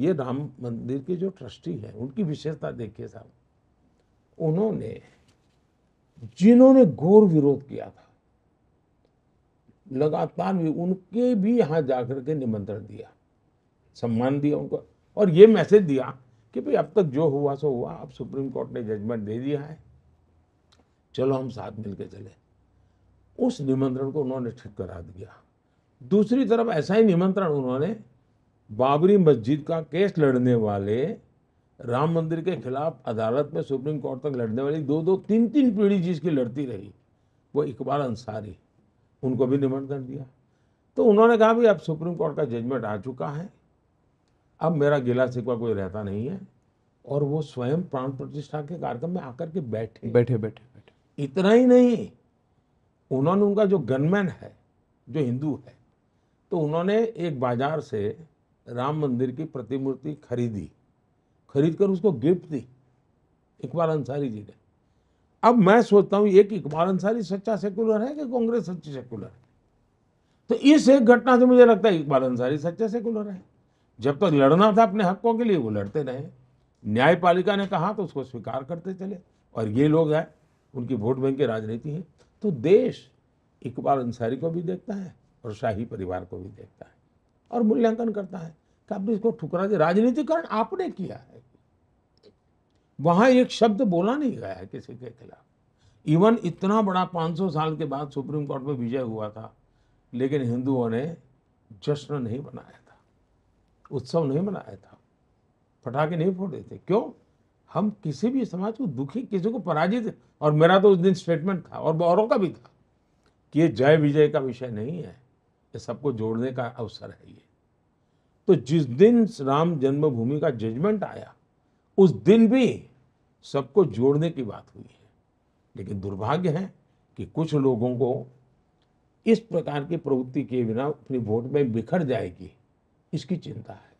ये राम मंदिर के जो ट्रस्टी हैं उनकी विशेषता देखिए साहब उन्होंने जिन्होंने घोर विरोध किया था लगातार भी उनके भी यहाँ जाकर के निमंत्रण दिया सम्मान दिया उनको और ये मैसेज दिया कि भाई अब तक जो हुआ सो हुआ अब सुप्रीम कोर्ट ने जजमेंट दे दिया है चलो हम साथ मिलकर चले उस निमंत्रण को उन्होंने ठीक करा दिया दूसरी तरफ ऐसा ही निमंत्रण उन्होंने बाबरी मस्जिद का केस लड़ने वाले राम मंदिर के खिलाफ अदालत में सुप्रीम कोर्ट तक लड़ने वाली दो दो तीन तीन पीढ़ी जिसकी लड़ती रही वो इकबाल अंसारी उनको भी निमंत्रण दिया तो उन्होंने कहा भी अब सुप्रीम कोर्ट का जजमेंट आ चुका है अब मेरा गिला सिकवा कोई रहता नहीं है और वो स्वयं प्राण प्रतिष्ठा के कार्यक्रम में आकर के बैठे बैठे बैठे बैठे इतना ही नहीं उन्होंने उनका जो गनमैन है जो हिंदू है तो उन्होंने एक बाजार से राम मंदिर की प्रतिमूर्ति खरीदी खरीद कर उसको गिफ्ट दी इकबाल अंसारी जी ने अब मैं सोचता हूँ एक इकबाल अंसारी सच्चा सेकुलर है कि कांग्रेस सच्ची सेकुलर है तो इस एक घटना से मुझे लगता है इकबाल अंसारी सच्चा सेकुलर है जब तक लड़ना था अपने हकों के लिए वो लड़ते रहे न्यायपालिका ने कहा तो उसको स्वीकार करते चले और ये लोग हैं उनकी वोट बैंक की राजनीति है तो देश इकबाल अंसारी को भी देखता है और शाही परिवार को भी देखता है और मूल्यांकन करता है कि आपने इसको ठुकरा दिया राजनीतिकरण आपने किया है वहां एक शब्द बोला नहीं गया है किसी के खिलाफ इवन इतना बड़ा 500 साल के बाद सुप्रीम कोर्ट में विजय हुआ था लेकिन हिंदुओं ने जश्न नहीं मनाया था उत्सव नहीं मनाया था पटाखे नहीं फोड़े थे क्यों हम किसी भी समाज को दुखी किसी को पराजित और मेरा तो उस दिन स्टेटमेंट था और औरों का भी था कि ये जय विजय का विषय नहीं है ये सबको जोड़ने का अवसर है ये तो जिस दिन राम जन्मभूमि का जजमेंट आया उस दिन भी सबको जोड़ने की बात हुई है लेकिन दुर्भाग्य है कि कुछ लोगों को इस प्रकार की प्रवृत्ति के बिना अपनी वोट में बिखर जाएगी इसकी चिंता है